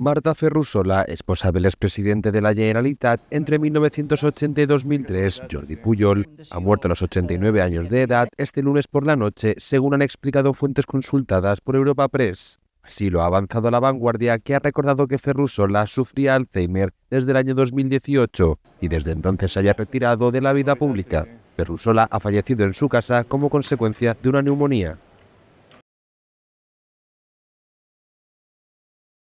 Marta Ferrusola, esposa del expresidente de la Generalitat entre 1980 y 2003, Jordi Puyol, ha muerto a los 89 años de edad este lunes por la noche, según han explicado fuentes consultadas por Europa Press. Así lo ha avanzado la vanguardia, que ha recordado que Ferrusola sufría Alzheimer desde el año 2018 y desde entonces se haya retirado de la vida pública. Ferrusola ha fallecido en su casa como consecuencia de una neumonía.